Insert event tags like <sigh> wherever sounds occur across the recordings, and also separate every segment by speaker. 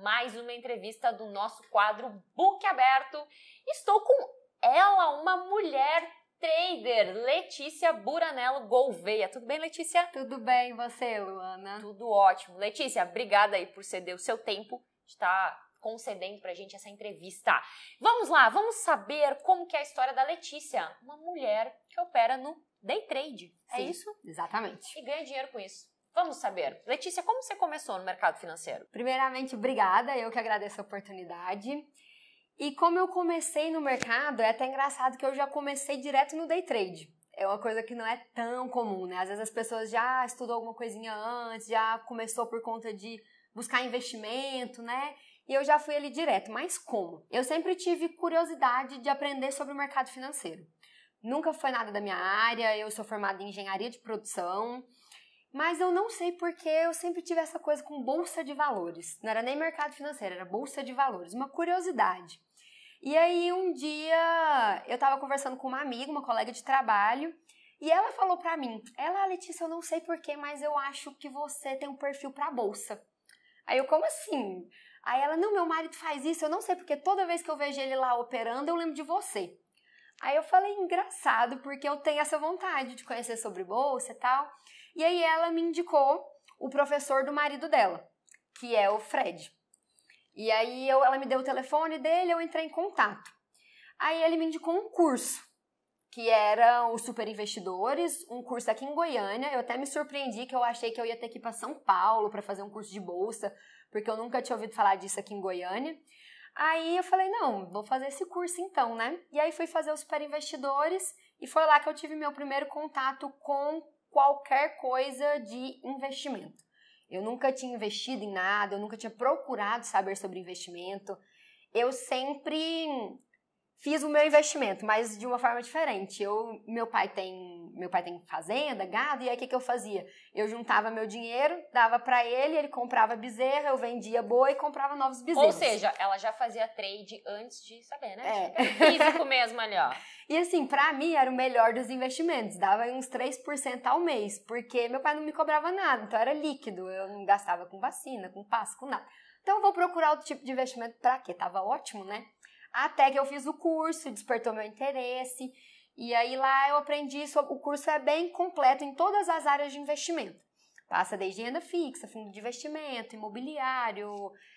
Speaker 1: mais uma entrevista do nosso quadro Book Aberto. Estou com ela, uma mulher trader, Letícia Buranello Gouveia. Tudo bem, Letícia? Tudo bem, você, Luana? Tudo ótimo. Letícia, obrigada aí por ceder o seu tempo, está concedendo pra gente essa entrevista. Vamos lá, vamos saber como que é a história da Letícia, uma mulher que opera no day trade. É Sim, é isso? Exatamente. E ganha dinheiro com isso. Vamos saber. Letícia, como você começou no mercado financeiro?
Speaker 2: Primeiramente, obrigada, eu que agradeço a oportunidade. E como eu comecei no mercado, é até engraçado que eu já comecei direto no day trade. É uma coisa que não é tão comum, né? Às vezes as pessoas já estudou alguma coisinha antes, já começou por conta de buscar investimento, né? E eu já fui ali direto. Mas como? Eu sempre tive curiosidade de aprender sobre o mercado financeiro. Nunca foi nada da minha área, eu sou formada em engenharia de produção mas eu não sei porque eu sempre tive essa coisa com bolsa de valores. Não era nem mercado financeiro, era bolsa de valores, uma curiosidade. E aí um dia eu estava conversando com uma amiga, uma colega de trabalho, e ela falou para mim: "Ela, Letícia, eu não sei porquê, mas eu acho que você tem um perfil para bolsa". Aí eu como assim? Aí ela: "Não, meu marido faz isso, eu não sei porque toda vez que eu vejo ele lá operando, eu lembro de você". Aí eu falei: "Engraçado, porque eu tenho essa vontade de conhecer sobre bolsa e tal". E aí ela me indicou o professor do marido dela, que é o Fred. E aí eu, ela me deu o telefone dele, eu entrei em contato. Aí ele me indicou um curso, que era o Super Investidores, um curso aqui em Goiânia. Eu até me surpreendi que eu achei que eu ia ter que ir para São Paulo para fazer um curso de bolsa, porque eu nunca tinha ouvido falar disso aqui em Goiânia. Aí eu falei, não, vou fazer esse curso então, né? E aí fui fazer o Super Investidores e foi lá que eu tive meu primeiro contato com qualquer coisa de investimento. Eu nunca tinha investido em nada, eu nunca tinha procurado saber sobre investimento. Eu sempre fiz o meu investimento, mas de uma forma diferente. Eu, meu pai tem, meu pai tem fazenda, gado, e aí o que, que eu fazia? Eu juntava meu dinheiro, dava para ele, ele comprava bezerra, eu vendia boa e comprava novos bezerros. Ou seja,
Speaker 1: ela já fazia trade antes de saber, né? É. Tipo, físico mesmo ali, ó. <laughs>
Speaker 2: E assim, para mim era o melhor dos investimentos, dava uns 3% ao mês, porque meu pai não me cobrava nada, então era líquido, eu não gastava com vacina, com passo, com nada. Então eu vou procurar outro tipo de investimento para quê? Tava ótimo, né? Até que eu fiz o curso, despertou meu interesse. E aí lá eu aprendi isso. O curso é bem completo em todas as áreas de investimento. Passa desde renda fixa, fundo de investimento, imobiliário,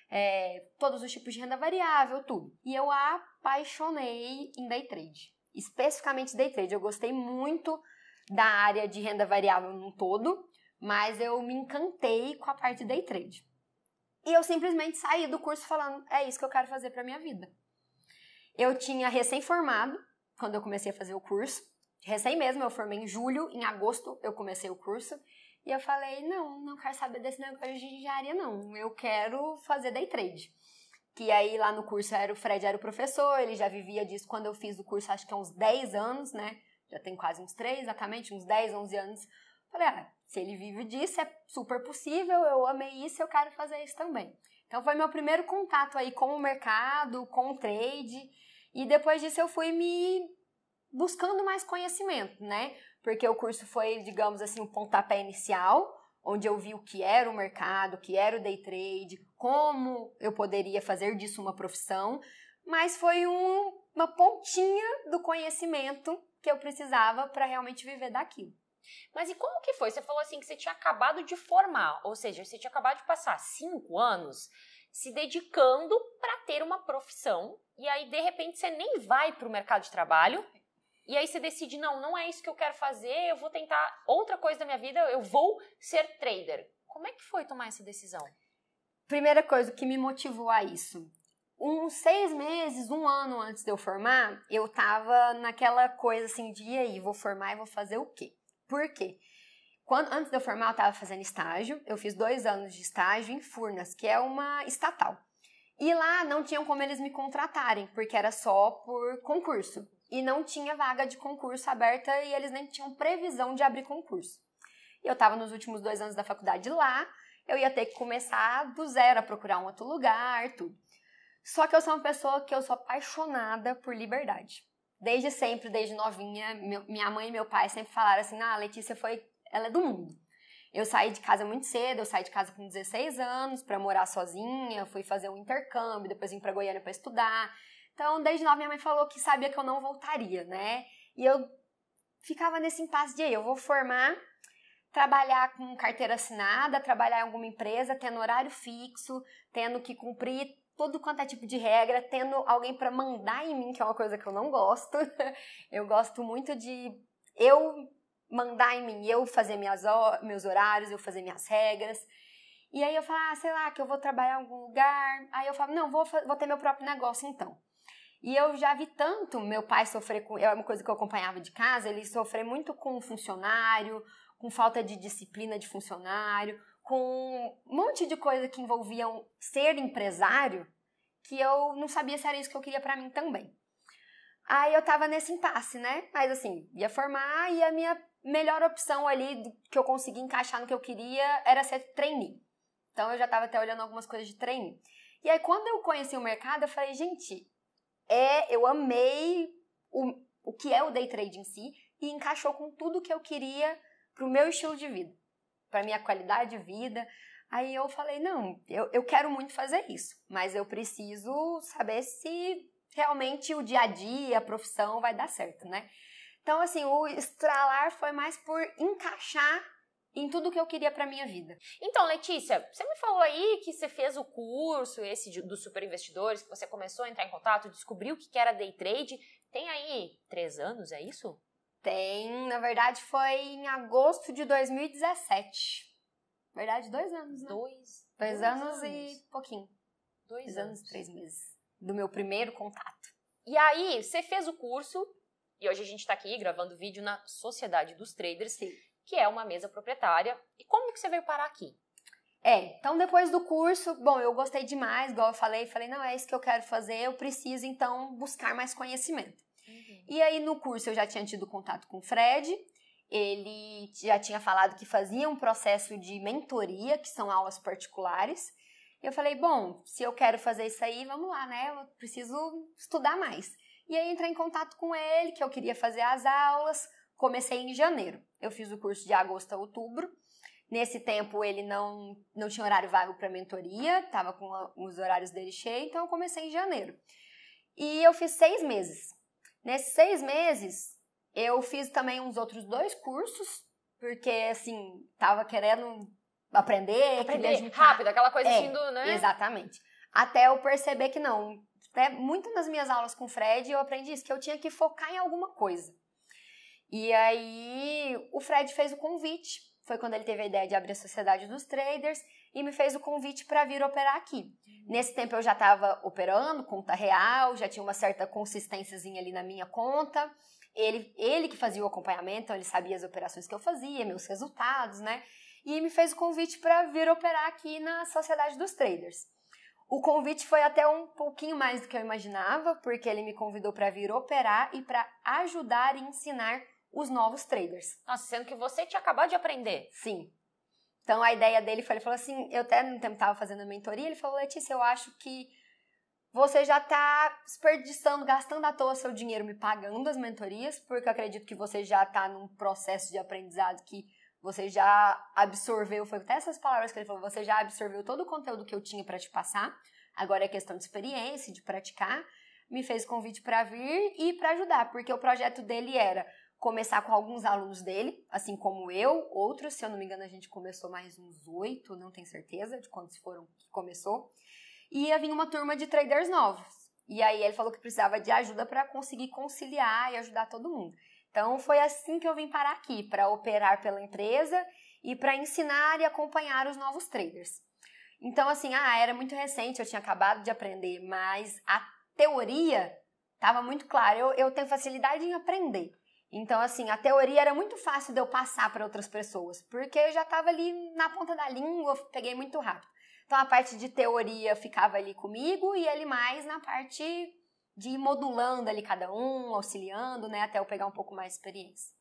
Speaker 2: é, todos os tipos de renda variável, tudo. E eu apaixonei em day trade, especificamente day trade. Eu gostei muito da área de renda variável num todo, mas eu me encantei com a parte de day trade. E eu simplesmente saí do curso falando: é isso que eu quero fazer para minha vida. Eu tinha recém-formado quando eu comecei a fazer o curso. Recém mesmo, eu formei em julho, em agosto eu comecei o curso. E eu falei: não, não quero saber desse negócio de engenharia, não. Eu quero fazer day trade. Que aí lá no curso era o Fred era o professor, ele já vivia disso quando eu fiz o curso, acho que há uns 10 anos, né? Já tem quase uns 3, exatamente, uns 10, 11 anos. Falei: ah, se ele vive disso, é super possível, eu amei isso, eu quero fazer isso também. Então foi meu primeiro contato aí com o mercado, com o trade. E depois disso eu fui me buscando mais conhecimento, né? Porque o curso foi, digamos assim, o um pontapé inicial, onde eu vi o que era o mercado, o que era o day trade, como eu poderia fazer disso uma profissão, mas foi um, uma pontinha do conhecimento que eu precisava para realmente viver daquilo. Mas e como que foi? Você
Speaker 1: falou assim que você tinha acabado de formar, ou seja, você tinha acabado de passar cinco anos se dedicando para ter uma profissão e aí de repente você nem vai para o mercado de trabalho e aí você decide não, não é isso que eu quero fazer, eu vou tentar outra coisa da minha vida, eu vou ser trader. Como é que foi tomar essa decisão?
Speaker 2: Primeira coisa que me motivou a isso. Uns seis meses, um ano antes de eu formar, eu tava naquela coisa assim de e aí, vou formar e vou fazer o quê? Por quê? Quando, antes de eu formar, eu estava fazendo estágio. Eu fiz dois anos de estágio em Furnas, que é uma estatal. E lá não tinham como eles me contratarem, porque era só por concurso. E não tinha vaga de concurso aberta e eles nem tinham previsão de abrir concurso. E eu estava nos últimos dois anos da faculdade lá, eu ia ter que começar do zero a procurar um outro lugar, tudo. Só que eu sou uma pessoa que eu sou apaixonada por liberdade desde sempre, desde novinha, meu, minha mãe e meu pai sempre falaram assim: ah, a Letícia foi. Ela é do mundo. Eu saí de casa muito cedo, eu saí de casa com 16 anos para morar sozinha, fui fazer um intercâmbio, depois vim para Goiânia para estudar. Então, desde nova minha mãe falou que sabia que eu não voltaria, né? E eu ficava nesse impasse de aí, eu vou formar, trabalhar com carteira assinada, trabalhar em alguma empresa, tendo horário fixo, tendo que cumprir todo quanto é tipo de regra, tendo alguém para mandar em mim, que é uma coisa que eu não gosto. <laughs> eu gosto muito de eu mandar em mim, eu fazer minhas, meus horários, eu fazer minhas regras. E aí eu falo, ah, sei lá, que eu vou trabalhar em algum lugar. Aí eu falo, não, vou, vou ter meu próprio negócio então. E eu já vi tanto meu pai sofrer com. É uma coisa que eu acompanhava de casa, ele sofreu muito com funcionário, com falta de disciplina de funcionário, com um monte de coisa que envolviam ser empresário, que eu não sabia se era isso que eu queria para mim também. Aí eu tava nesse impasse, né? Mas assim, ia formar e a minha melhor opção ali que eu consegui encaixar no que eu queria era ser trainee. Então eu já tava até olhando algumas coisas de trainee. E aí quando eu conheci o mercado, eu falei, gente, é, eu amei o, o que é o day trade em si e encaixou com tudo que eu queria pro meu estilo de vida para minha qualidade de vida. Aí eu falei, não, eu, eu quero muito fazer isso, mas eu preciso saber se realmente o dia a dia, a profissão vai dar certo, né? Então, assim, o estralar foi mais por encaixar em tudo que eu queria para minha vida. Então, Letícia, você me falou aí que você fez o curso
Speaker 1: esse de, dos superinvestidores, que você começou a entrar em contato, descobriu o que era day trade. Tem aí três anos, é
Speaker 2: isso? Tem, na verdade, foi em agosto de 2017. Na verdade, dois anos, né? Dois. Dois, dois anos, anos, e pouquinho. Dois, dois anos, anos, três meses. Do meu primeiro contato. E aí, você fez o curso,
Speaker 1: e hoje a gente está aqui gravando vídeo na Sociedade dos Traders, Sim. que é uma mesa proprietária. E como que você veio parar
Speaker 2: aqui? É, então depois do curso, bom, eu gostei demais, igual eu falei, falei, não, é isso que eu quero fazer, eu preciso então buscar mais conhecimento. E aí no curso eu já tinha tido contato com o Fred, ele já tinha falado que fazia um processo de mentoria, que são aulas particulares. E eu falei, bom, se eu quero fazer isso aí, vamos lá, né? Eu preciso estudar mais. E aí entrei em contato com ele, que eu queria fazer as aulas. Comecei em janeiro. Eu fiz o curso de agosto a outubro. Nesse tempo ele não, não tinha horário vago para mentoria, estava com os horários dele cheio, então eu comecei em janeiro. E eu fiz seis meses. Nesses seis meses, eu fiz também uns outros dois cursos, porque, assim, tava querendo aprender. Aprender juntar... rápido,
Speaker 1: aquela coisa é, indo, assim né?
Speaker 2: Exatamente. Até eu perceber que não. Até muito das minhas aulas com o Fred, eu aprendi isso, que eu tinha que focar em alguma coisa. E aí, o Fred fez o convite. Foi quando ele teve a ideia de abrir a Sociedade dos Traders e me fez o convite para vir operar aqui. Nesse tempo eu já estava operando conta real, já tinha uma certa consistênciazinha ali na minha conta. Ele, ele que fazia o acompanhamento, então ele sabia as operações que eu fazia, meus resultados, né? E me fez o convite para vir operar aqui na Sociedade dos Traders. O convite foi até um pouquinho mais do que eu imaginava, porque ele me convidou para vir operar e para ajudar e ensinar os novos traders. Nossa, sendo que você tinha acabado de aprender. Sim, então a ideia dele foi, ele falou assim, eu até no tempo estava fazendo a mentoria, ele falou, Letícia, eu acho que você já está desperdiçando, gastando à toa seu dinheiro me pagando as mentorias, porque eu acredito que você já está num processo de aprendizado que você já absorveu, foi até essas palavras que ele falou, você já absorveu todo o conteúdo que eu tinha para te passar, agora é questão de experiência, de praticar. Me fez convite para vir e para ajudar, porque o projeto dele era começar com alguns alunos dele, assim como eu, outros, se eu não me engano, a gente começou mais uns oito, não tenho certeza de quantos foram que começou. E ia vir uma turma de traders novos. E aí ele falou que precisava de ajuda para conseguir conciliar e ajudar todo mundo. Então foi assim que eu vim parar aqui, para operar pela empresa e para ensinar e acompanhar os novos traders. Então assim, ah, era muito recente, eu tinha acabado de aprender, mas a teoria estava muito clara. Eu, eu tenho facilidade em aprender. Então, assim, a teoria era muito fácil de eu passar para outras pessoas, porque eu já estava ali na ponta da língua, peguei muito rápido. Então, a parte de teoria ficava ali comigo e ele mais na parte de ir modulando ali cada um, auxiliando, né, até eu pegar um pouco mais de experiência.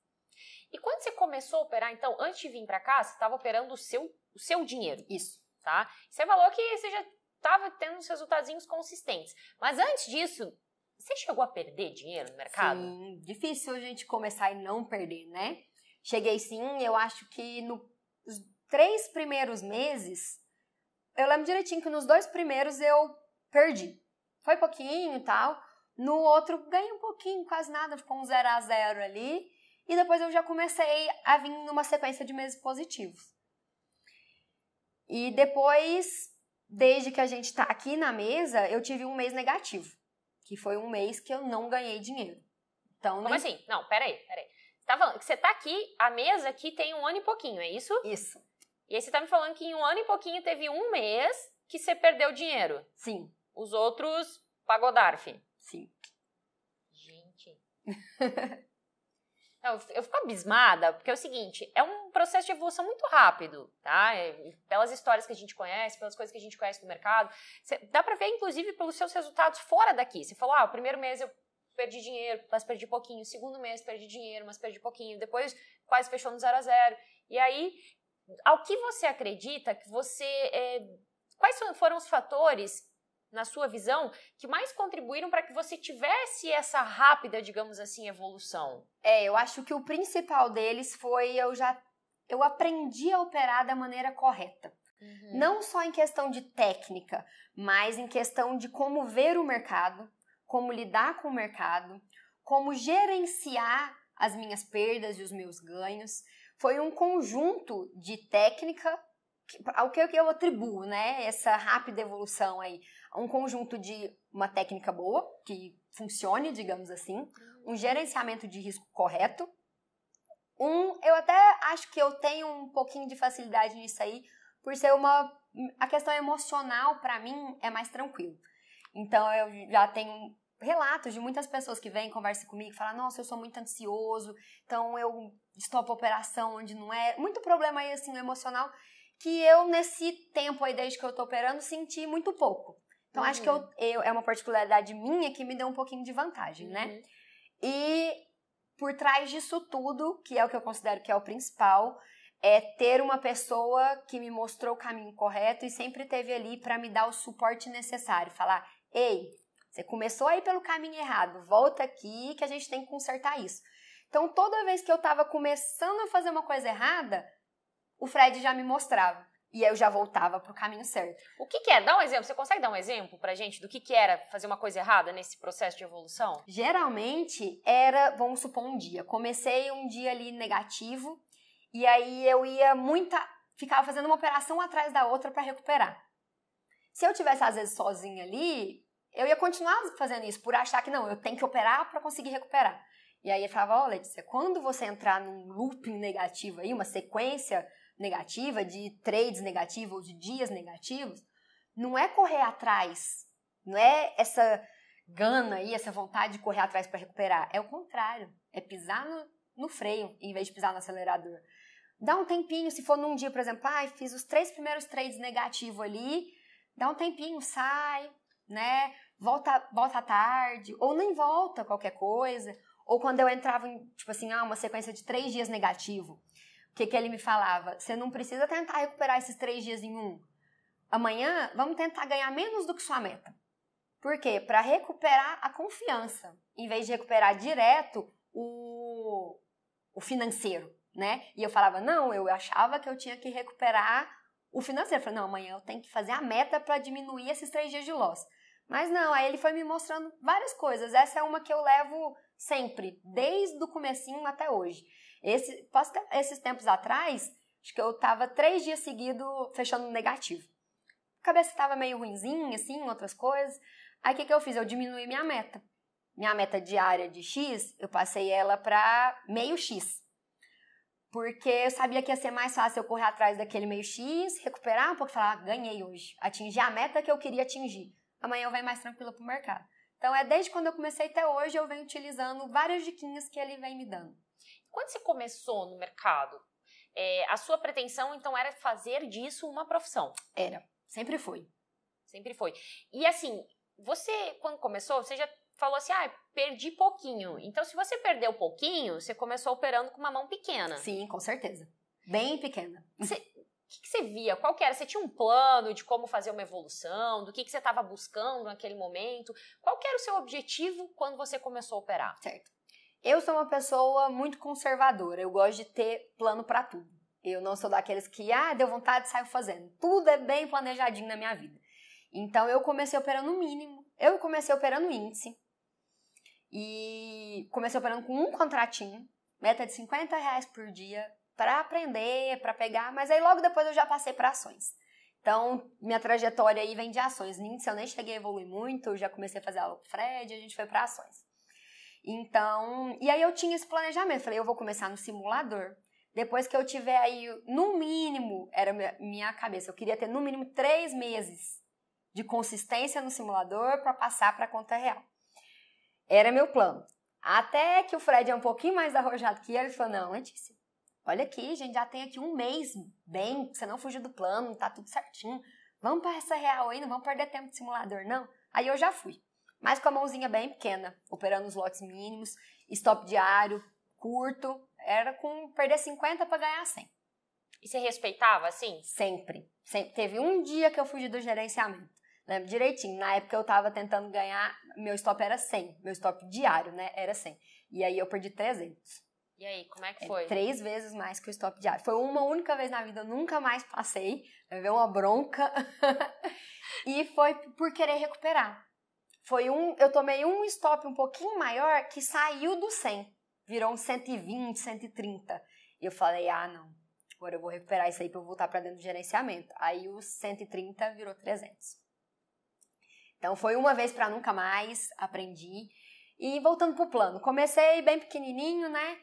Speaker 1: E quando você começou a operar, então, antes de vir para cá, você estava operando o seu, o seu dinheiro. Isso. Tá? Você falou que você já estava tendo os
Speaker 2: resultados consistentes. Mas antes disso, você chegou a perder dinheiro no mercado? Sim, difícil a gente começar e não perder, né? Cheguei sim, eu acho que nos três primeiros meses, eu lembro direitinho que nos dois primeiros eu perdi. Foi pouquinho e tal. No outro, ganhei um pouquinho, quase nada, ficou um zero a zero ali. E depois eu já comecei a vir numa sequência de meses positivos. E depois, desde que a gente tá aqui na mesa, eu tive um mês negativo que foi um mês que eu não ganhei dinheiro. Então, Como nem... Né?
Speaker 1: assim? Não, peraí, peraí. Você tá falando que você tá aqui, a mesa aqui tem um ano e pouquinho, é isso? Isso. E aí você tá me falando que em um ano e pouquinho teve um mês que você perdeu dinheiro. Sim. Os outros pagou DARF. Sim.
Speaker 2: Gente. <laughs>
Speaker 1: É, eu, eu fico abismada, porque é o seguinte, é um processo de evolução muito rápido, tá? É, pelas histórias que a gente conhece, pelas coisas que a gente conhece do mercado. Cê, dá pra ver, inclusive, pelos seus resultados fora daqui. Você falou, ah, o primeiro mês eu perdi dinheiro, mas perdi pouquinho. Segundo mês, perdi dinheiro, mas perdi pouquinho. Depois, quase fechou no zero a zero. E aí, ao que você acredita que você... É, quais foram os fatores na sua visão, que mais contribuíram para que você tivesse essa rápida, digamos assim, evolução?
Speaker 2: É, eu acho que o principal deles foi eu já eu aprendi a operar da maneira correta. Uhum. Não só em questão de técnica, mas em questão de como ver o mercado, como lidar com o mercado, como gerenciar as minhas perdas e os meus ganhos. Foi um conjunto de técnica ao que eu atribuo, né, essa rápida evolução aí um conjunto de uma técnica boa, que funcione, digamos assim, um gerenciamento de risco correto. Um, eu até acho que eu tenho um pouquinho de facilidade nisso aí, por ser uma a questão emocional para mim é mais tranquilo. Então eu já tenho relatos de muitas pessoas que vêm conversam comigo, falam: "Nossa, eu sou muito ansioso, então eu estou a operação onde não é". Muito problema aí assim emocional que eu nesse tempo aí desde que eu tô operando senti muito pouco. Então, uhum. acho que eu, uhum. eu, é uma particularidade minha que me deu um pouquinho de vantagem, né? uhum. né? E por trás disso tudo, que é o que eu considero que é o principal, é ter uma pessoa que me mostrou o caminho correto e sempre teve ali para me dar o suporte necessário, falar: "Ei, você começou aí pelo caminho errado, volta aqui que a gente tem que consertar isso". Então, toda vez que eu estava começando a fazer uma coisa errada, o Fred já me mostrava e eu já voltava para o caminho certo. O que, que
Speaker 1: é? Dá um exemplo. Você consegue dar um exemplo para gente do que, que era fazer uma coisa errada nesse processo de evolução?
Speaker 2: Geralmente era, vamos supor, um dia. Comecei um dia ali negativo e aí eu ia muita, ficava fazendo uma operação atrás da outra para recuperar. Se eu tivesse às vezes sozinha ali, eu ia continuar fazendo isso por achar que não, eu tenho que operar para conseguir recuperar. E aí eu falava, ó, oh, Letícia, quando você entrar num looping negativo aí, uma sequência negativa, de trades negativos, de dias negativos, não é correr atrás, não é essa gana aí, essa vontade de correr atrás para recuperar. É o contrário, é pisar no, no, freio em vez de pisar no acelerador. Dá um tempinho, se for num dia, por exemplo, ah, fiz os três primeiros trades negativos ali, dá um tempinho, sai, né? Volta, volta tarde, ou nem volta qualquer coisa. Ou quando eu entrava em, tipo assim, ah, uma sequência de três dias negativo. O que, que ele me falava? Você não precisa tentar recuperar esses três dias em um. Amanhã, vamos tentar ganhar menos do que sua meta. Por quê? Para recuperar a confiança, em vez de recuperar direto o, o financeiro, né? E eu falava, não, eu achava que eu tinha que recuperar o financeiro. Eu falei, não, amanhã eu tenho que fazer a meta para diminuir esses três dias de loss. Mas não, aí ele foi me mostrando várias coisas. Essa é uma que eu levo sempre, desde o comecinho até hoje. Esse, posso, esses tempos atrás, acho que eu tava três dias seguido fechando negativo. A cabeça tava meio ruinzinha, assim, outras coisas. Aí o que, que eu fiz? Eu diminui minha meta. Minha meta diária de X, eu passei ela para meio X. Porque eu sabia que ia ser mais fácil eu correr atrás daquele meio X, recuperar um pouco e falar, ah, ganhei hoje. Atingir a meta que eu queria atingir. Amanhã eu venho mais tranquila pro mercado. Então é desde quando eu comecei até hoje, eu venho utilizando várias diquinhas que ele vem me dando.
Speaker 1: Quando você começou no mercado, é, a sua pretensão então era fazer disso uma profissão? Era, sempre foi. Sempre foi. E assim, você, quando começou, você já falou assim: ah, perdi pouquinho. Então, se você perdeu pouquinho, você começou operando com uma mão pequena. Sim,
Speaker 2: com certeza. Bem pequena.
Speaker 1: Você, o que, você via? Qual que era? Você tinha um plano de como fazer uma evolução? Do que, que você estava buscando naquele momento? Qual que era o seu objetivo quando você começou a operar? Certo.
Speaker 2: Eu sou uma pessoa muito conservadora, eu gosto de ter plano para tudo. Eu não sou daqueles que, ah, deu vontade, saio fazendo. Tudo é bem planejadinho na minha vida. Então eu comecei operando o mínimo, eu comecei operando índice. E comecei operando com um contratinho, meta de 50 reais por dia, para aprender, para pegar, mas aí logo depois eu já passei para ações. Então, minha trajetória aí vem de ações. No índice eu nem cheguei a evoluir muito, eu já comecei a fazer aula com o Fred, a gente foi para ações. Então, e aí eu tinha esse planejamento. Falei, eu vou começar no simulador. Depois que eu tiver aí, no mínimo, era minha cabeça, eu queria ter no mínimo três meses de consistência no simulador para passar para a conta real. Era meu plano. Até que o Fred é um pouquinho mais arrojado que eu, ele falou: Não, Letícia, olha aqui, gente já tem aqui um mês bem, você não fugiu do plano, tá tudo certinho. Vamos para essa real aí, não vamos perder tempo de simulador, não. Aí eu já fui mas com a mãozinha bem pequena, operando os lotes mínimos, stop diário, curto, era com perder 50 para ganhar 100. E você
Speaker 1: respeitava assim?
Speaker 2: Sempre. Sempre. Teve um dia que eu fugi do gerenciamento. Lembro direitinho. Na época eu tava tentando ganhar, meu stop era 100. Meu stop diário, né? Era 100. E aí eu perdi 300.
Speaker 1: E aí, como é que foi? É, três
Speaker 2: vezes mais que o stop diário. Foi uma única vez na vida, eu nunca mais passei. Veio uma bronca. <laughs> e foi por querer recuperar. Foi um, eu tomei um stop um pouquinho maior que saiu do 100, virou um 120, 130. E eu falei: "Ah, não. Agora eu vou recuperar isso aí para voltar para dentro do gerenciamento". Aí o 130 virou 300. Então foi uma vez para nunca mais, aprendi. E voltando pro plano, comecei bem pequenininho, né?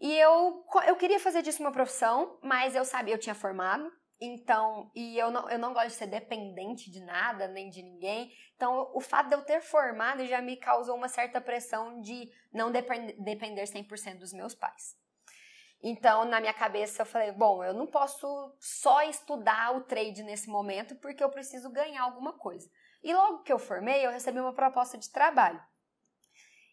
Speaker 2: E eu eu queria fazer disso uma profissão, mas eu sabia, eu tinha formado, então, e eu não, eu não gosto de ser dependente de nada, nem de ninguém. Então, o fato de eu ter formado já me causou uma certa pressão de não depender 100% dos meus pais. Então, na minha cabeça, eu falei: bom, eu não posso só estudar o trade nesse momento, porque eu preciso ganhar alguma coisa. E logo que eu formei, eu recebi uma proposta de trabalho.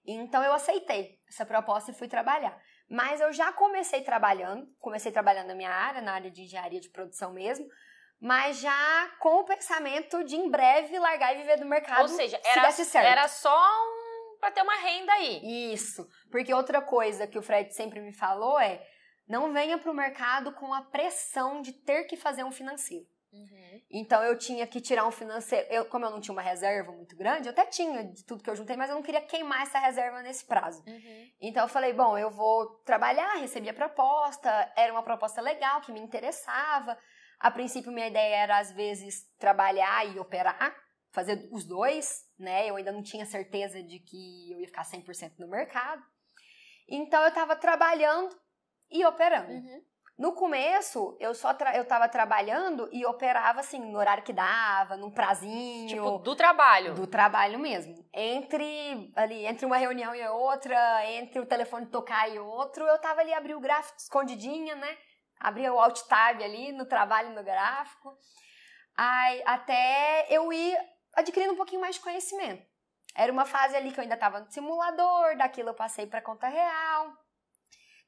Speaker 2: Então, eu aceitei essa proposta e fui trabalhar. Mas eu já comecei trabalhando, comecei trabalhando na minha área, na área de engenharia de produção mesmo, mas já com o pensamento de em breve largar e viver do mercado. Ou seja, era, se era só um, para ter uma renda aí. Isso. Porque outra coisa que o Fred sempre me falou é: não venha para o mercado com a pressão de ter que fazer um financeiro. Uhum. Então eu tinha que tirar um financeiro. Eu, como eu não tinha uma reserva muito grande, eu até tinha de tudo que eu juntei, mas eu não queria queimar essa reserva nesse prazo. Uhum. Então eu falei: bom, eu vou trabalhar, recebi a proposta, era uma proposta legal que me interessava. A princípio, minha ideia era, às vezes, trabalhar e operar, fazer os dois, né? Eu ainda não tinha certeza de que eu ia ficar 100% no mercado. Então eu estava trabalhando e operando. Uhum. No começo, eu só tra... eu tava trabalhando e operava assim, no horário que dava, num prazinho. Tipo, do trabalho. Do trabalho mesmo. Entre ali, entre uma reunião e outra, entre o telefone tocar e outro, eu tava ali abrindo o gráfico escondidinha, né? Abria o alt tab ali no trabalho no gráfico. Aí, até eu ir adquirindo um pouquinho mais de conhecimento. Era uma fase ali que eu ainda estava no simulador, daquilo eu passei para conta real.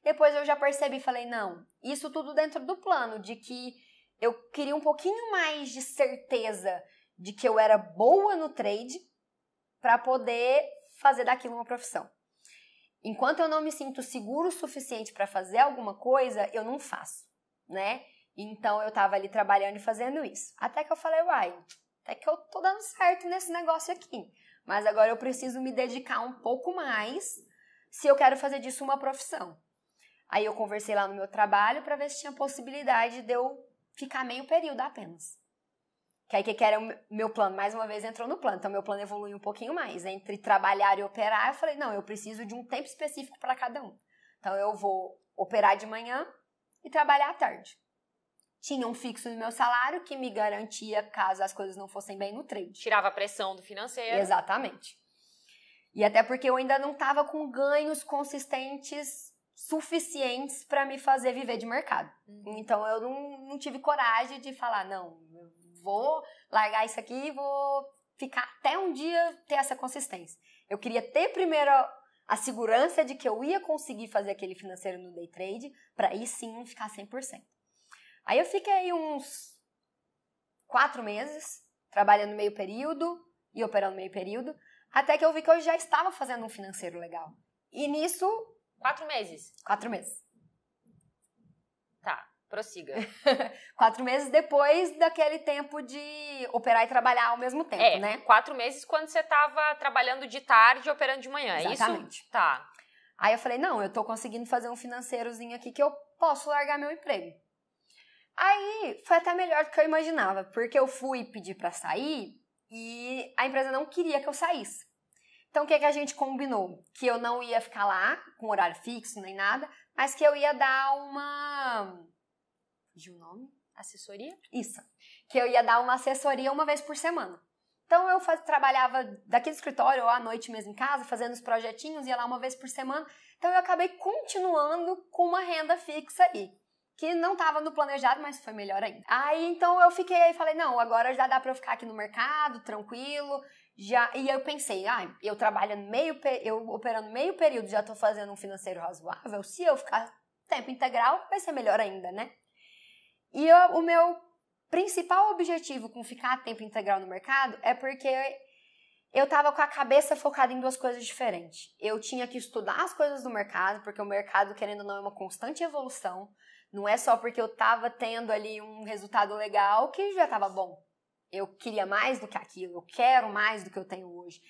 Speaker 2: Depois eu já percebi e falei, não, isso tudo dentro do plano, de que eu queria um pouquinho mais de certeza de que eu era boa no trade para poder fazer daquilo uma profissão. Enquanto eu não me sinto seguro o suficiente para fazer alguma coisa, eu não faço, né? Então eu tava ali trabalhando e fazendo isso. Até que eu falei, uai, até que eu tô dando certo nesse negócio aqui. Mas agora eu preciso me dedicar um pouco mais se eu quero fazer disso uma profissão. Aí eu conversei lá no meu trabalho para ver se tinha possibilidade de eu ficar meio período apenas. Que aí que era o meu plano, mais uma vez entrou no plano. Então meu plano evoluiu um pouquinho mais, entre trabalhar e operar, eu falei, não, eu preciso de um tempo específico para cada um. Então eu vou operar de manhã e trabalhar à tarde. Tinha um fixo no meu salário que me garantia caso as coisas não fossem bem no trade.
Speaker 1: Tirava a pressão do
Speaker 2: financeiro. Exatamente. E até porque eu ainda não estava com ganhos consistentes suficientes para me fazer viver de mercado. Uhum. Então eu não, não tive coragem de falar, não, vou largar isso aqui e vou ficar até um dia ter essa consistência. Eu queria ter primeiro a segurança de que eu ia conseguir fazer aquele financeiro no day trade para aí sim ficar 100%. Aí eu fiquei uns quatro meses trabalhando meio período e operando meio período, até que eu vi que eu já estava fazendo um financeiro legal. E nisso Quatro meses. Quatro meses.
Speaker 1: Tá, prossiga. <laughs>
Speaker 2: quatro meses depois daquele tempo de operar e trabalhar ao mesmo tempo, é, né?
Speaker 1: Quatro meses quando você estava trabalhando de tarde e operando de manhã, é Exatamente. Isso? Tá.
Speaker 2: Aí eu falei, não, eu tô conseguindo fazer um financeirozinho aqui que eu posso largar meu emprego. Aí foi até melhor do que eu imaginava, porque eu fui pedir para sair e a empresa não queria que eu saísse. Então, o que, é que a gente combinou? Que eu não ia ficar lá com horário fixo nem nada, mas que eu ia dar uma. Fugiu o nome? Assessoria? Isso. Que eu ia dar uma assessoria uma vez por semana. Então, eu faz... trabalhava daqui do escritório ou à noite mesmo em casa, fazendo os projetinhos, ia lá uma vez por semana. Então, eu acabei continuando com uma renda fixa aí que não estava no planejado, mas foi melhor ainda. Aí então eu fiquei aí falei, não, agora já dá para eu ficar aqui no mercado, tranquilo, já e eu pensei, ah, eu trabalho meio eu operando meio período, já estou fazendo um financeiro razoável. Se eu ficar tempo integral, vai ser melhor ainda, né? E eu, o meu principal objetivo com ficar tempo integral no mercado é porque eu estava com a cabeça focada em duas coisas diferentes. Eu tinha que estudar as coisas do mercado, porque o mercado, querendo ou não, é uma constante evolução. Não é só porque eu estava tendo ali um resultado legal que já estava bom. Eu queria mais do que aquilo, eu quero mais do que eu tenho hoje.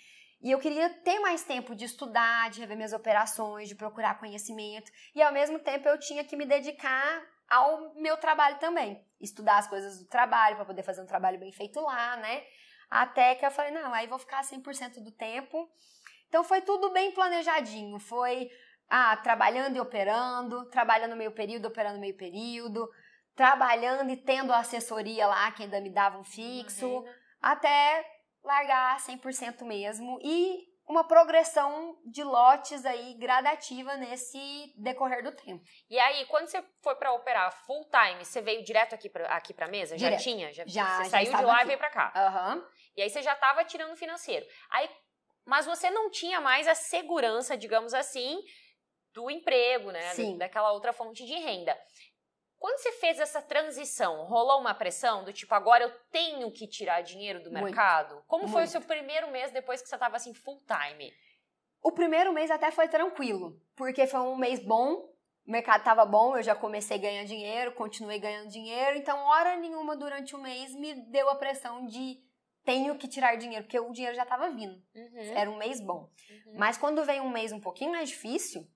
Speaker 2: E eu queria ter mais tempo de estudar, de rever minhas operações, de procurar conhecimento. E ao mesmo tempo eu tinha que me dedicar ao meu trabalho também. Estudar as coisas do trabalho, para poder fazer um trabalho bem feito lá, né? Até que eu falei, não, aí vou ficar 100% do tempo. Então foi tudo bem planejadinho. Foi ah, trabalhando e operando, trabalhando meio período, operando meio período, trabalhando e tendo assessoria lá, que ainda me dava um fixo, uhum. até largar 100% mesmo e uma progressão de lotes aí gradativa nesse decorrer do tempo.
Speaker 1: E aí, quando você foi para operar full time, você veio direto aqui para aqui para mesa? Direto. Já tinha? Já, já você já saiu de lá aqui. e veio para cá. Uhum. E aí você já estava tirando financeiro. Aí, mas você não tinha mais a segurança, digamos assim, do emprego, né? Sim. Daquela outra fonte de renda. Quando você fez essa transição, rolou uma pressão do tipo, agora eu tenho que tirar dinheiro do mercado? Muito, Como muito. foi o seu primeiro mês depois que você estava assim full time?
Speaker 2: O primeiro mês até foi tranquilo, porque foi um mês bom, o mercado estava bom, eu já comecei ganhando dinheiro, continuei ganhando dinheiro, então hora nenhuma durante o mês me deu a pressão de tenho que tirar dinheiro, porque o dinheiro já estava vindo. Uhum. Era um mês bom. Uhum. Mas quando vem um mês um pouquinho mais difícil,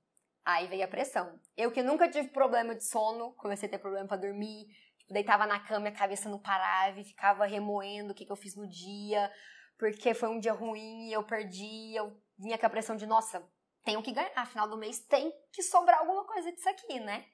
Speaker 2: Aí veio a pressão. Eu que nunca tive problema de sono, comecei a ter problema para dormir, tipo, deitava na cama, a cabeça não parava e ficava remoendo o que, que eu fiz no dia, porque foi um dia ruim, eu perdi, eu vinha com a pressão de, nossa, tenho que ganhar, final do mês tem que sobrar alguma coisa disso aqui, né?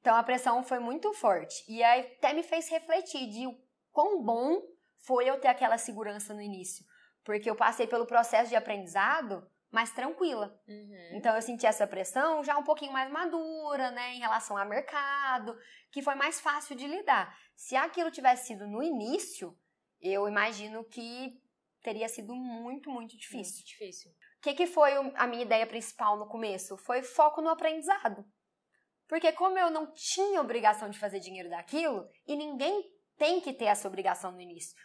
Speaker 2: Então a pressão foi muito forte. E aí até me fez refletir de quão bom foi eu ter aquela segurança no início. Porque eu passei pelo processo de aprendizado mais tranquila. Uhum. Então eu senti essa pressão já um pouquinho mais madura, né, em relação ao mercado, que foi mais fácil de lidar. Se aquilo tivesse sido no início, eu imagino que teria sido muito, muito difícil. Muito difícil. O que, que foi a minha ideia principal no começo? Foi foco no aprendizado. Porque como eu não tinha obrigação de fazer dinheiro daquilo, e ninguém tem que ter essa obrigação no início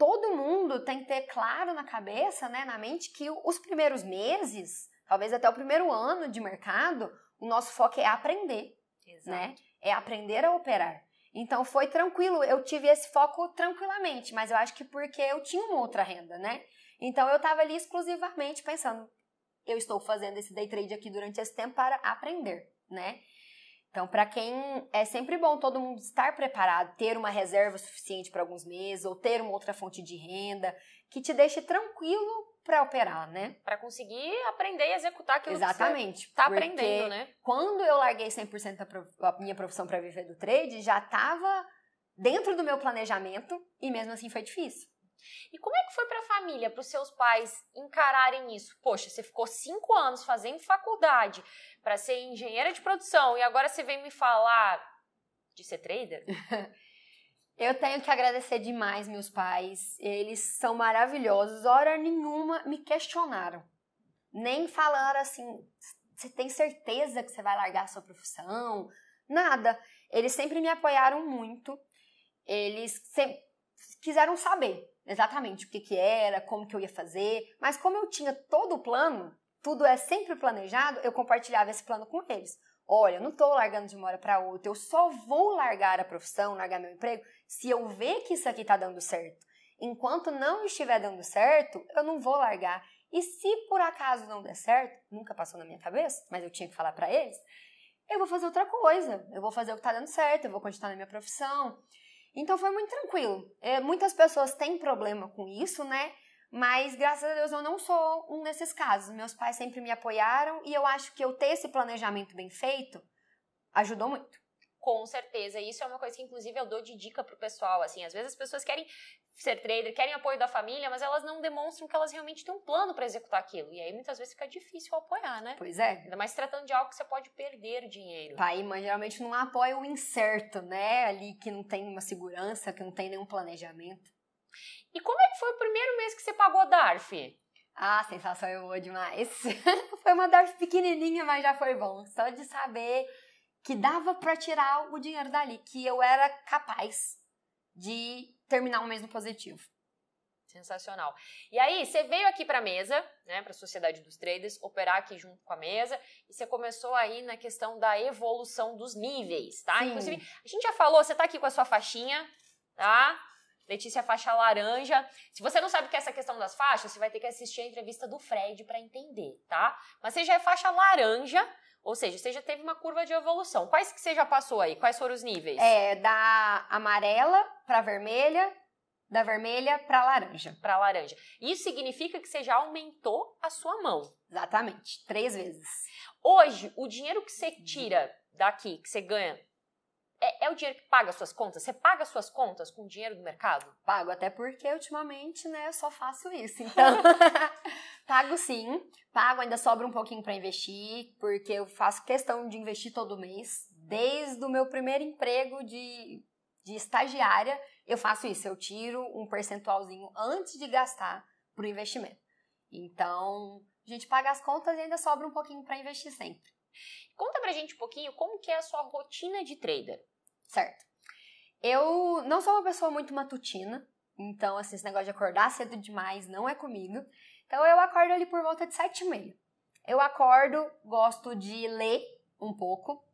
Speaker 2: todo mundo tem que ter claro na cabeça, né, na mente, que os primeiros meses, talvez até o primeiro ano de mercado, o nosso foco é aprender, né? Exato. né? É aprender a operar. Então foi tranquilo, eu tive esse foco tranquilamente, mas eu acho que porque eu tinha uma outra renda, né? Então eu estava ali exclusivamente pensando, eu estou fazendo esse day trade aqui durante esse tempo para aprender, né? Então, para quem é sempre bom todo mundo estar preparado, ter uma reserva suficiente para alguns meses ou ter uma outra fonte de renda que te deixe tranquilo para operar, né?
Speaker 1: Para conseguir aprender e executar aquilo Exatamente, que você está aprendendo, né?
Speaker 2: Quando eu larguei 100% da a minha profissão para viver do trade, já estava dentro do meu planejamento e mesmo assim foi difícil. E como é que foi para a família, para os seus
Speaker 1: pais encararem isso? Poxa, você ficou cinco anos fazendo faculdade para ser engenheira de produção e agora você vem me falar de ser trader? <laughs>
Speaker 2: Eu tenho que agradecer demais meus pais. Eles são maravilhosos. Hora nenhuma me questionaram. Nem falaram assim, você tem certeza que você vai largar a sua profissão? Nada. Eles sempre me apoiaram muito. Eles sempre quiseram saber exatamente o que, que era, como que eu ia fazer, mas como eu tinha todo o plano, tudo é sempre planejado, eu compartilhava esse plano com eles. Olha, eu não estou largando de uma hora para outra, eu só vou largar a profissão, largar meu emprego, se eu ver que isso aqui está dando certo. Enquanto não estiver dando certo, eu não vou largar. E se por acaso não der certo, nunca passou na minha cabeça, mas eu tinha que falar para eles, eu vou fazer outra coisa, eu vou fazer o que está dando certo, eu vou continuar na minha profissão. Então foi muito tranquilo. É, muitas pessoas têm problema com isso, né? Mas graças a Deus eu não sou um desses casos. Meus pais sempre me apoiaram e eu acho que eu ter esse planejamento bem feito ajudou muito.
Speaker 1: Com certeza, isso é uma coisa que inclusive eu dou de dica pro pessoal, assim, às vezes as pessoas querem ser trader, querem apoio da família, mas elas não demonstram que elas realmente têm um plano para executar aquilo. E aí muitas vezes fica difícil apoiar, né? Pois é. Ainda mais tratando de algo que você pode perder dinheiro. Pai
Speaker 2: e mãe geralmente não apoia o incerto, né? Ali que não tem uma segurança, que não tem nenhum planejamento. E como é que foi o primeiro mês que você pagou a
Speaker 1: DARF?
Speaker 2: Ah, sensação eu vou demais. <laughs> foi uma DARF pequenininha, mas já foi bom. Só de saber que dava para tirar o dinheiro dali, que eu era capaz de terminar um mês no positivo.
Speaker 1: Sensacional.
Speaker 2: E aí, você veio
Speaker 1: aqui para a mesa, né, para a Sociedade dos Traders, operar aqui junto com a mesa, e você começou aí na questão da evolução dos níveis, tá? Sim. Inclusive, a gente já falou, você tá aqui com a sua faixinha, tá? Letícia faixa laranja. Se você não sabe o que é essa questão das faixas, você vai ter que assistir a entrevista do Fred para entender, tá? Mas você já é faixa laranja, ou seja, você já teve uma curva de evolução. Quais que você já passou aí? Quais foram os níveis? É,
Speaker 2: da amarela para vermelha, da vermelha para laranja. Para laranja. Isso significa
Speaker 1: que você já aumentou a sua mão. Exatamente, três vezes. Hoje, o dinheiro que você tira daqui, que você ganha é, é, o dinheiro que paga suas contas? Você paga suas
Speaker 2: contas com o dinheiro do mercado? Pago, até porque ultimamente, né, eu só faço isso. Então, <laughs> pago sim. Pago, ainda sobra um pouquinho para investir, porque eu faço questão de investir todo mês. Desde o meu primeiro emprego de, de estagiária, eu faço isso. Eu tiro um percentualzinho antes de gastar para o investimento. Então, a gente paga as contas e ainda sobra um pouquinho para investir sempre. Conta pra gente um pouquinho como que é a sua rotina de trader. Certo. Eu não sou uma pessoa muito matutina, então assim, esse negócio de acordar cedo demais não é comigo. Então eu acordo ali por volta de sete e meia. Eu acordo, gosto de ler um pouco,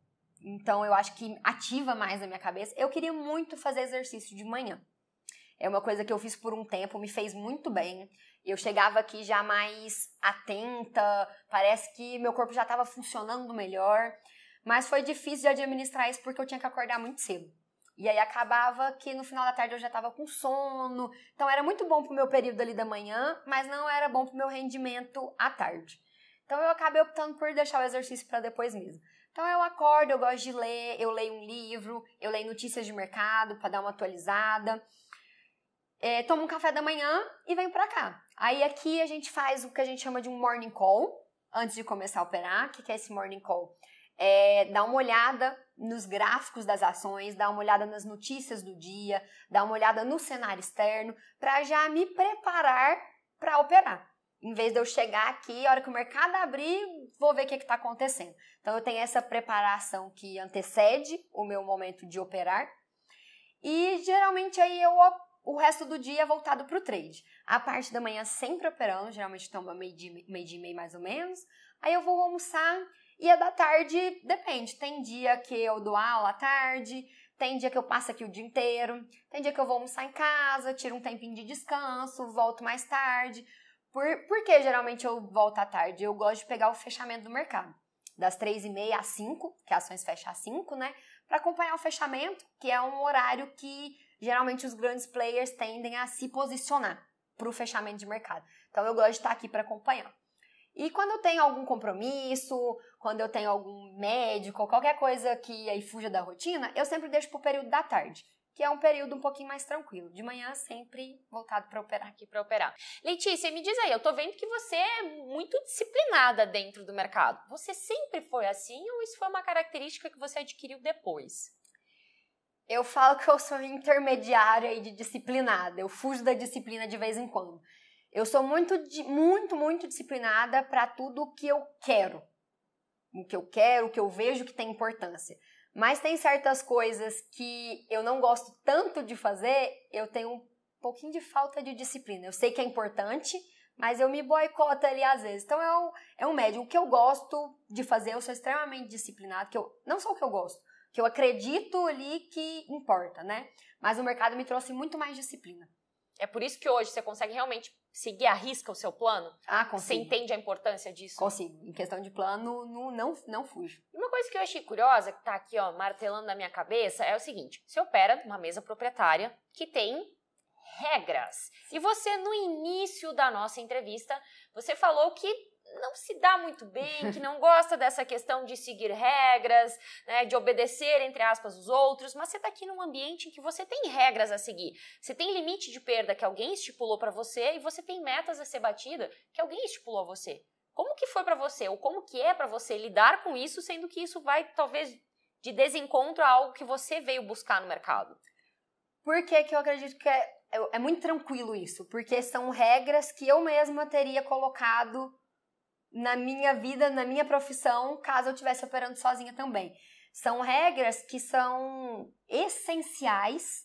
Speaker 2: então eu acho que ativa mais a minha cabeça. Eu queria muito fazer exercício de manhã. É uma coisa que eu fiz por um tempo, me fez muito bem. Eu chegava aqui já mais atenta, parece que meu corpo já estava funcionando melhor. Mas foi difícil de administrar isso porque eu tinha que acordar muito cedo. E aí acabava que no final da tarde eu já estava com sono. Então era muito bom o meu período ali da manhã, mas não era bom o meu rendimento à tarde. Então eu acabei optando por deixar o exercício para depois mesmo. Então eu acordo, eu gosto de ler, eu leio um livro, eu leio notícias de mercado para dar uma atualizada é, toma um café da manhã e vem para cá. Aí aqui a gente faz o que a gente chama de um morning call, antes de começar a operar. O que é esse morning call? É, dá uma olhada nos gráficos das ações, dá uma olhada nas notícias do dia, dá uma olhada no cenário externo, para já me preparar para operar. Em vez de eu chegar aqui, a hora que o mercado abrir, vou ver o que está acontecendo. Então, eu tenho essa preparação que antecede o meu momento de operar. E geralmente aí eu o resto do dia é voltado para o trade. A parte da manhã sempre operando, geralmente toma meio dia, meio dia e meio mais ou menos. Aí eu vou almoçar e a é da tarde depende. Tem dia que eu dou aula à tarde, tem dia que eu passo aqui o dia inteiro, tem dia que eu vou almoçar em casa, tiro um tempinho de descanso, volto mais tarde. Por, por que geralmente eu volto à tarde? Eu gosto de pegar o fechamento do mercado. Das três e meia às cinco que ações fecham às cinco né? Para acompanhar o fechamento, que é um horário que geralmente os grandes players tendem a se posicionar para o fechamento de mercado. Então eu gosto de estar tá aqui para acompanhar. E quando eu tenho algum compromisso, quando eu tenho algum médico, qualquer coisa que aí fuja da rotina, eu sempre deixo para o período da tarde que é um período um pouquinho mais tranquilo. De manhã sempre voltado para operar aqui para operar. Letícia, me diz aí, eu
Speaker 1: estou vendo que você é muito disciplinada dentro do mercado. Você sempre foi assim ou isso foi uma característica que você adquiriu depois?
Speaker 2: Eu falo que eu sou intermediária e de disciplinada. Eu fujo da disciplina de vez em quando. Eu sou muito, muito, muito disciplinada para tudo o que eu quero. O que eu quero, o que eu vejo que tem importância. Mas tem certas coisas que eu não gosto tanto de fazer, eu tenho um pouquinho de falta de disciplina. Eu sei que é importante, mas eu me boicoto ali às vezes. Então é um, é um médio. O que eu gosto de fazer, eu sou extremamente disciplinada, que eu não só o que eu gosto, que eu acredito ali que importa, né? Mas o mercado me trouxe muito mais disciplina.
Speaker 1: É por isso que hoje você consegue realmente seguir à risca o seu plano? Ah, consigo. Você entende a importância disso? Consigo.
Speaker 2: Em questão de plano, não, não, não fujo.
Speaker 1: uma coisa que eu achei curiosa, que tá aqui, ó, martelando na minha cabeça, é o seguinte: você opera numa mesa proprietária que tem regras. E você, no início da nossa entrevista, você falou que não se dá muito bem, <laughs> que não gosta dessa questão de seguir regras, né, de obedecer, entre aspas, os outros, mas você está aqui num ambiente em que você tem regras a seguir. Você tem limite de perda que alguém estipulou para você e você tem metas a ser batida que alguém estipulou a você. Como que foi para você, ou como que é para você lidar com isso, sendo que isso vai talvez de desencontro a algo que você veio buscar no mercado?
Speaker 2: Por que, que eu acredito que é, é, é muito tranquilo isso? Porque são regras que eu mesma teria colocado na minha vida, na minha profissão, caso eu estivesse operando sozinha também. São regras que são essenciais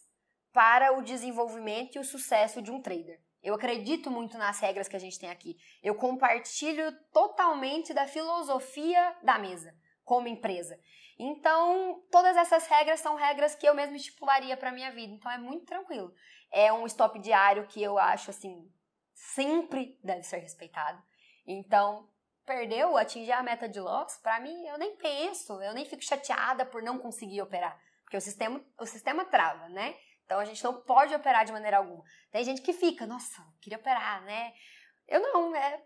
Speaker 2: para o desenvolvimento e o sucesso de um trader. Eu acredito muito nas regras que a gente tem aqui. Eu compartilho totalmente da filosofia da mesa como empresa. Então, todas essas regras são regras que eu mesmo estipularia para minha vida. Então é muito tranquilo. É um stop diário que eu acho assim, sempre deve ser respeitado. Então, perdeu, atingir a meta de locks, para mim, eu nem penso, eu nem fico chateada por não conseguir operar, porque o sistema, o sistema trava, né? Então a gente não pode operar de maneira alguma. Tem gente que fica, nossa, queria operar, né? Eu não, é.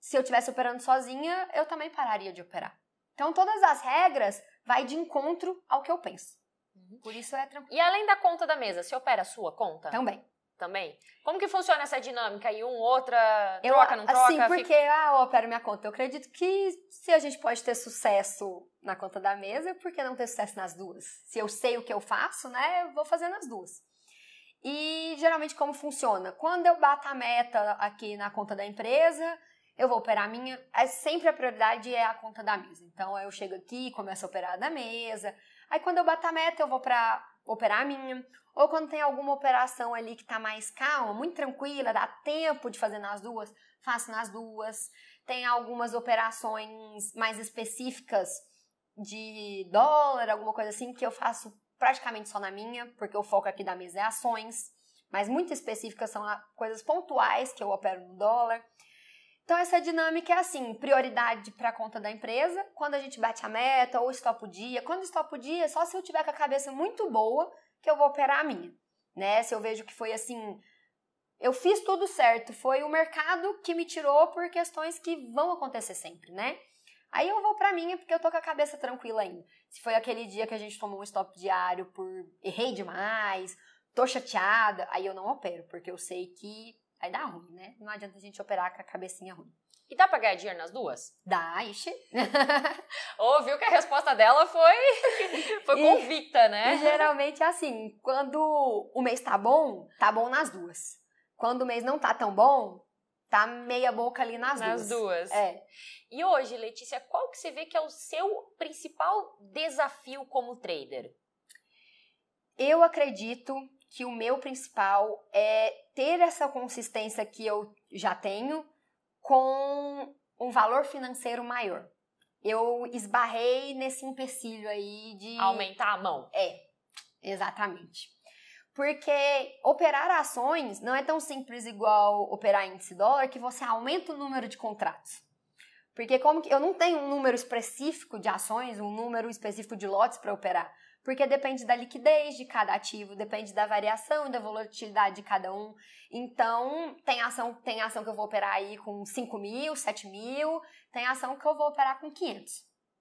Speaker 2: Se eu estivesse operando sozinha, eu também pararia de operar. Então todas as regras vai de encontro ao que eu penso. Uhum. Por isso é tranquilo. E além da conta da
Speaker 1: mesa, você opera a sua conta? Também também? Como que funciona essa dinâmica aí? Um, outra, troca, eu, não assim, troca? Assim, fica... porque,
Speaker 2: ah, eu opero minha conta. Eu acredito que se a gente pode ter sucesso na conta da mesa, é por que não ter sucesso nas duas? Se eu sei o que eu faço, né, eu vou fazer nas duas. E geralmente como funciona? Quando eu bato a meta aqui na conta da empresa, eu vou operar a minha. É sempre a prioridade é a conta da mesa. Então eu chego aqui, começo a operar da mesa. Aí quando eu bato a meta, eu vou para operar a minha, ou quando tem alguma operação ali que tá mais calma, muito tranquila, dá tempo de fazer nas duas, faço nas duas. Tem algumas operações mais específicas de dólar, alguma coisa assim, que eu faço praticamente só na minha, porque o foco aqui da mesa é ações, mas muito específicas são coisas pontuais que eu opero no dólar. Então essa dinâmica é assim, prioridade para conta da empresa, quando a gente bate a meta ou stop o dia. Quando stop o dia, só se eu tiver com a cabeça muito boa que eu vou operar a minha, né? Se eu vejo que foi assim, eu fiz tudo certo, foi o mercado que me tirou por questões que vão acontecer sempre, né? Aí eu vou a minha porque eu tô com a cabeça tranquila ainda. Se foi aquele dia que a gente tomou um stop diário por errei demais, tô chateada, aí eu não opero, porque eu sei que Aí dá ruim, né? Não adianta a gente operar com a cabecinha ruim.
Speaker 1: E dá pra ganhar dinheiro nas duas?
Speaker 2: Dá, ixi.
Speaker 1: <laughs> Ouviu que a resposta dela foi, <laughs> foi convicta, e, né? E geralmente
Speaker 2: é assim, quando o mês tá bom, tá bom nas duas. Quando o mês não tá tão bom, tá meia boca ali nas, nas duas. Nas duas. É.
Speaker 1: E hoje, Letícia, qual que você vê que é o seu principal desafio como trader?
Speaker 2: Eu acredito que o meu principal é ter essa consistência que eu já tenho com um valor financeiro maior. Eu esbarrei nesse empecilho aí de. Aumentar a mão. É, exatamente. Porque operar ações não é tão simples igual operar índice dólar que você aumenta o número de contratos. Porque como que eu não tenho um número específico de ações, um número específico de lotes para operar porque depende da liquidez de cada ativo, depende da variação e da volatilidade de cada um. Então, tem ação, tem ação que eu vou operar aí com 5 mil, 7 mil, tem ação que eu vou operar com 500,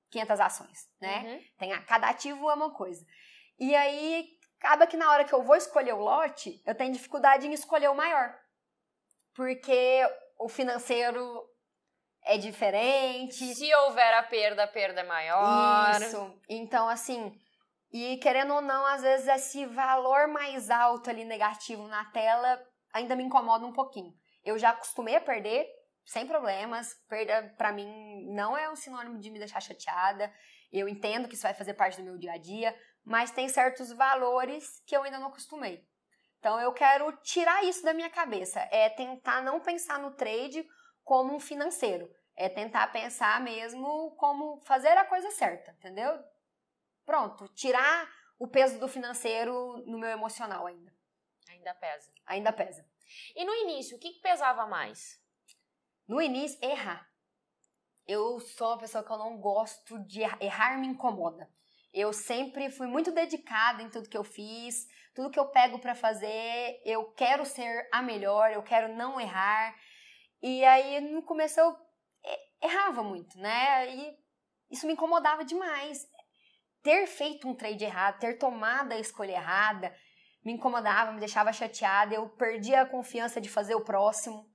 Speaker 2: 500 ações, né? Uhum. Tem, a, cada ativo é uma coisa. E aí, acaba que na hora que eu vou escolher o lote, eu tenho dificuldade em escolher o maior, porque o financeiro é diferente.
Speaker 1: Se houver a perda, a perda é maior. Isso.
Speaker 2: Então, assim, e querendo ou não, às vezes esse valor mais alto ali negativo na tela ainda me incomoda um pouquinho. Eu já acostumei a perder sem problemas. Perda para mim não é um sinônimo de me deixar chateada. Eu entendo que isso vai fazer parte do meu dia a dia, mas tem certos valores que eu ainda não acostumei. Então eu quero tirar isso da minha cabeça, é tentar não pensar no trade como um financeiro, é tentar pensar mesmo como fazer a coisa certa, entendeu? Pronto, tirar o peso do financeiro no meu emocional ainda. Ainda pesa. Ainda pesa. E no início, o que, pesava mais? No início, errar. Eu sou uma pessoa que eu não gosto de errar, errar me incomoda. Eu sempre fui muito dedicada em tudo que eu fiz, tudo que eu pego para fazer, eu quero ser a melhor, eu quero não errar. E aí no começo eu é, errava muito, né? E isso me incomodava demais ter feito um trade errado, ter tomado a escolha errada, me incomodava, me deixava chateada, eu perdia a confiança de fazer o próximo.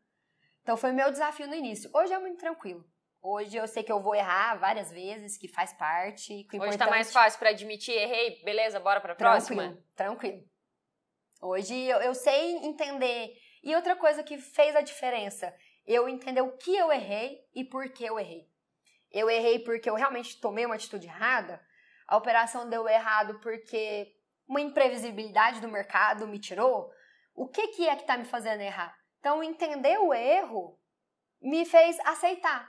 Speaker 2: Então foi meu desafio no início. Hoje é muito tranquilo. Hoje eu sei que eu vou errar várias vezes, que faz parte. Que Hoje tá mais
Speaker 1: fácil para admitir, errei, beleza, bora pra próxima? Tranquilo,
Speaker 2: tranquilo. Hoje eu, eu sei entender. E outra coisa que fez a diferença, eu entender o que eu errei e por que eu errei. Eu errei porque eu realmente tomei uma atitude errada? a operação deu errado porque uma imprevisibilidade do mercado me tirou, o que, que é que está me fazendo errar? Então, entender o erro me fez aceitar.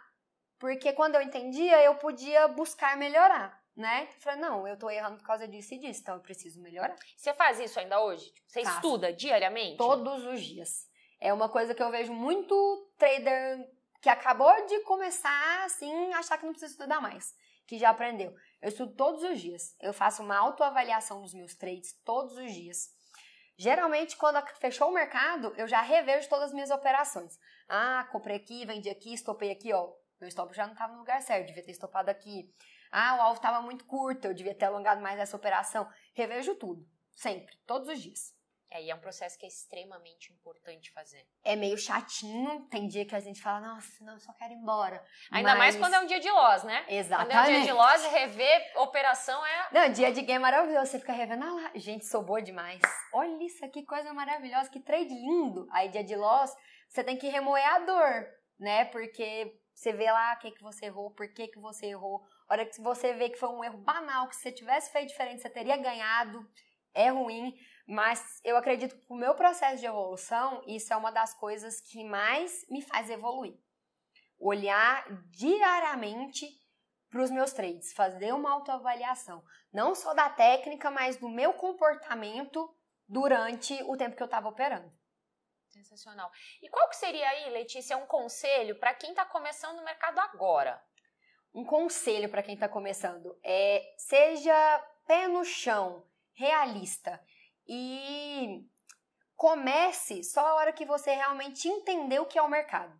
Speaker 2: Porque quando eu entendia, eu podia buscar melhorar, né? Eu falei, não, eu estou errando por causa disso e disso, então eu preciso melhorar. Você faz isso ainda hoje? Tipo, você Faço. estuda diariamente? Todos os dias. É uma coisa que eu vejo muito trader que acabou de começar, assim, achar que não precisa estudar mais que já aprendeu. Eu estudo todos os dias. Eu faço uma autoavaliação dos meus trades todos os dias. Geralmente, quando fechou o mercado, eu já revejo todas as minhas operações. Ah, comprei aqui, vendi aqui, estopei aqui, ó. Meu stop já não estava no lugar certo, devia ter estopado aqui. Ah, o alvo estava muito curto, eu devia ter alongado mais essa operação. Revejo tudo, sempre, todos os dias.
Speaker 1: É, e é um processo que é extremamente importante fazer.
Speaker 2: É meio chatinho, né? tem dia que a gente fala, nossa, não, só quero ir embora. Ainda Mas... mais quando é um
Speaker 1: dia de loss, né? Exatamente. Quando é um dia de loss, rever operação é... Não,
Speaker 2: dia de game é maravilhoso, você fica revendo, ah lá, gente, sou boa demais. Olha isso aqui, coisa maravilhosa, que trade lindo. Aí dia de loss, você tem que remoer a dor, né? Porque você vê lá o que, que você errou, por que, que você errou. A hora que você vê que foi um erro banal, que se você tivesse feito diferente, você teria ganhado. É ruim, mas eu acredito que o meu processo de evolução, isso é uma das coisas que mais me faz evoluir. Olhar diariamente para os meus trades, fazer uma autoavaliação, não só da técnica, mas do meu comportamento durante o tempo que eu estava operando.
Speaker 1: Sensacional. E qual que seria aí, Letícia, um conselho para quem está começando no mercado agora?
Speaker 2: Um conselho para quem está começando é seja pé no chão, realista. E comece só a hora que você realmente entender o que é o mercado.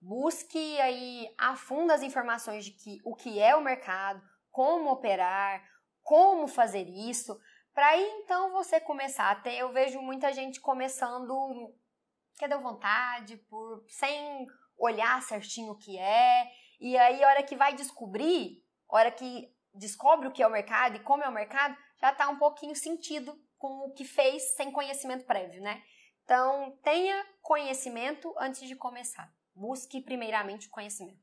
Speaker 2: Busque aí a fundo as informações de que o que é o mercado, como operar, como fazer isso, para aí então você começar até Eu vejo muita gente começando que deu vontade, por sem olhar certinho o que é, e aí a hora que vai descobrir, a hora que descobre o que é o mercado e como é o mercado, já está um pouquinho sentido com o que fez sem conhecimento prévio, né? Então, tenha conhecimento antes de começar. Busque primeiramente o conhecimento.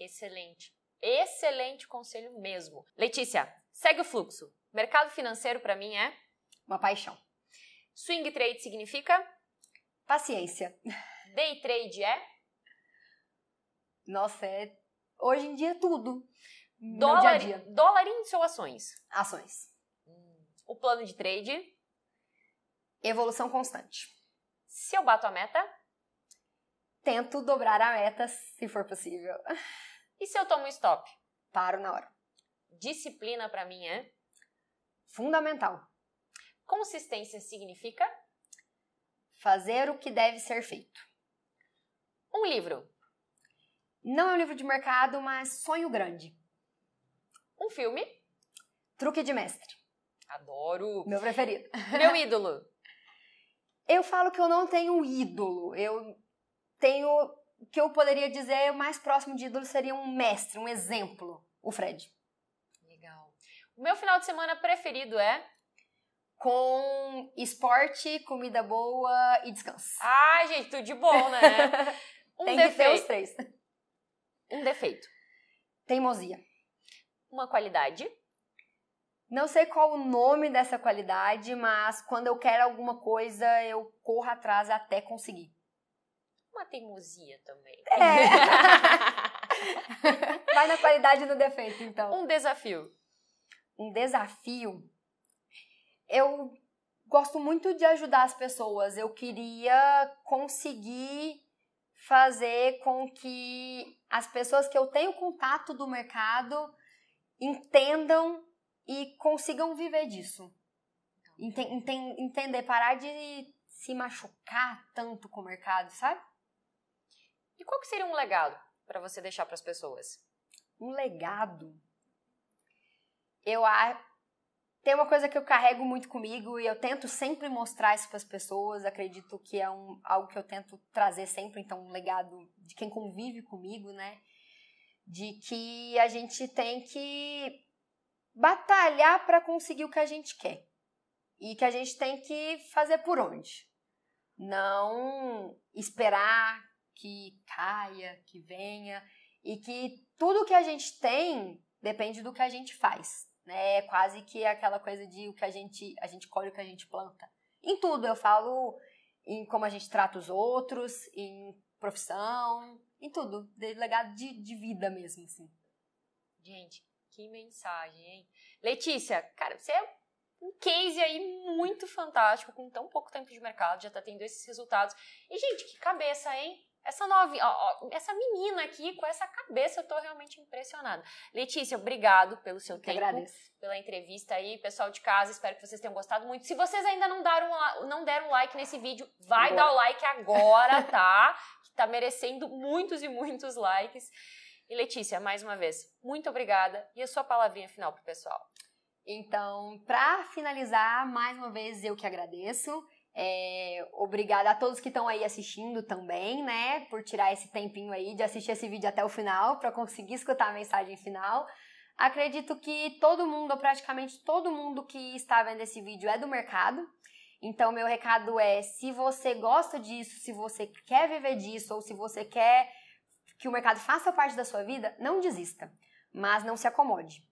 Speaker 1: Excelente. Excelente conselho mesmo. Letícia, segue o fluxo. Mercado financeiro para mim é uma paixão. Swing trade significa
Speaker 2: paciência.
Speaker 1: <laughs> Day trade é
Speaker 2: Nossa, é hoje em dia tudo. Dólar, dia dia.
Speaker 1: dólar ações? Ações o plano de trade,
Speaker 2: evolução constante.
Speaker 1: Se eu bato a meta,
Speaker 2: tento dobrar a meta se for possível. E se eu tomo um stop? Paro na hora.
Speaker 1: Disciplina para mim é
Speaker 2: fundamental.
Speaker 1: Consistência significa
Speaker 2: fazer o que deve ser feito. Um livro. Não é um livro de mercado, mas sonho grande. Um filme. Truque de mestre.
Speaker 1: Adoro. Meu preferido.
Speaker 2: Meu ídolo. <laughs> Eu falo que eu não tenho ídolo. Eu tenho. que eu poderia dizer o mais próximo de ídolo seria um mestre, um exemplo. O Fred.
Speaker 1: Legal. O meu final de semana preferido é
Speaker 2: com esporte, comida boa e descanso.
Speaker 1: Ah, gente, tudo de bom, né?
Speaker 2: <laughs> Um Tem defeito. que ter os três. Um defeito. Teimosia.
Speaker 1: Uma qualidade.
Speaker 2: Não sei qual o nome dessa qualidade, mas quando eu quero alguma coisa, eu corro atrás até conseguir.
Speaker 1: Uma teimosia também. É.
Speaker 2: <laughs> Vai na qualidade e no defeito, então. Um desafio. Um desafio. Eu gosto muito de ajudar as pessoas. Eu queria conseguir fazer com que as pessoas que eu tenho contato do mercado entendam e consigam viver disso. Ent ent entender, parar de se machucar tanto com o mercado, sabe? E qual que seria um legado para você deixar para as pessoas? Um legado? Eu acho tem uma coisa que eu carrego muito comigo e eu tento sempre mostrar isso para as pessoas. Acredito que é um, algo que eu tento trazer sempre, então, um legado de quem convive comigo, né? De que a gente tem que batalhar para conseguir o que a gente quer e que a gente tem que fazer por onde. Não esperar que caia, que venha e que tudo que a gente tem depende do que a gente faz, né? É quase que aquela coisa de o que a gente a gente colhe o que a gente planta. Em tudo eu falo em como a gente trata os outros, em profissão, em tudo, de legado de, de vida mesmo, assim.
Speaker 1: Gente, que mensagem, hein? Letícia, cara, você é um case aí muito fantástico, com tão pouco tempo de mercado, já tá tendo esses resultados. E, gente, que cabeça, hein? Essa novinha, ó, ó, essa menina aqui, com essa cabeça, eu tô realmente impressionada. Letícia, obrigado pelo seu eu tempo, agradeço. pela entrevista aí. Pessoal de casa, espero que vocês tenham gostado muito. Se vocês ainda não, deram, não deram like nesse vídeo, vai agora. dar o like agora, tá? <laughs> que tá merecendo muitos e muitos likes. E Letícia, mais uma vez, muito obrigada e a sua palavrinha final para o
Speaker 2: pessoal. Então, para finalizar, mais uma vez eu que agradeço. É, obrigada a todos que estão aí assistindo também, né? Por tirar esse tempinho aí de assistir esse vídeo até o final, para conseguir escutar a mensagem final. Acredito que todo mundo, ou praticamente todo mundo que está vendo esse vídeo é do mercado. Então, meu recado é: se você gosta disso, se você quer viver disso, ou se você quer que o mercado faça parte da sua vida, não desista, mas não se acomode.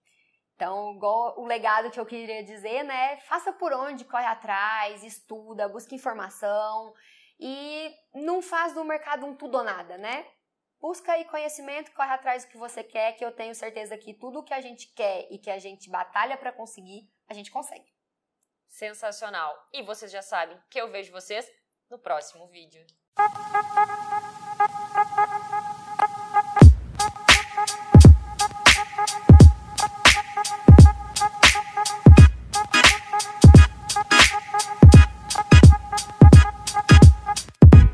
Speaker 2: Então, igual o legado que eu queria dizer, né? Faça por onde, corre atrás, estuda, busca informação e não faz do mercado um tudo ou nada, né? Busca aí conhecimento, corre atrás do que você quer, que eu tenho certeza que tudo o que a gente quer e que a gente batalha para conseguir, a gente consegue.
Speaker 1: Sensacional! E vocês já sabem que eu vejo vocês no próximo vídeo.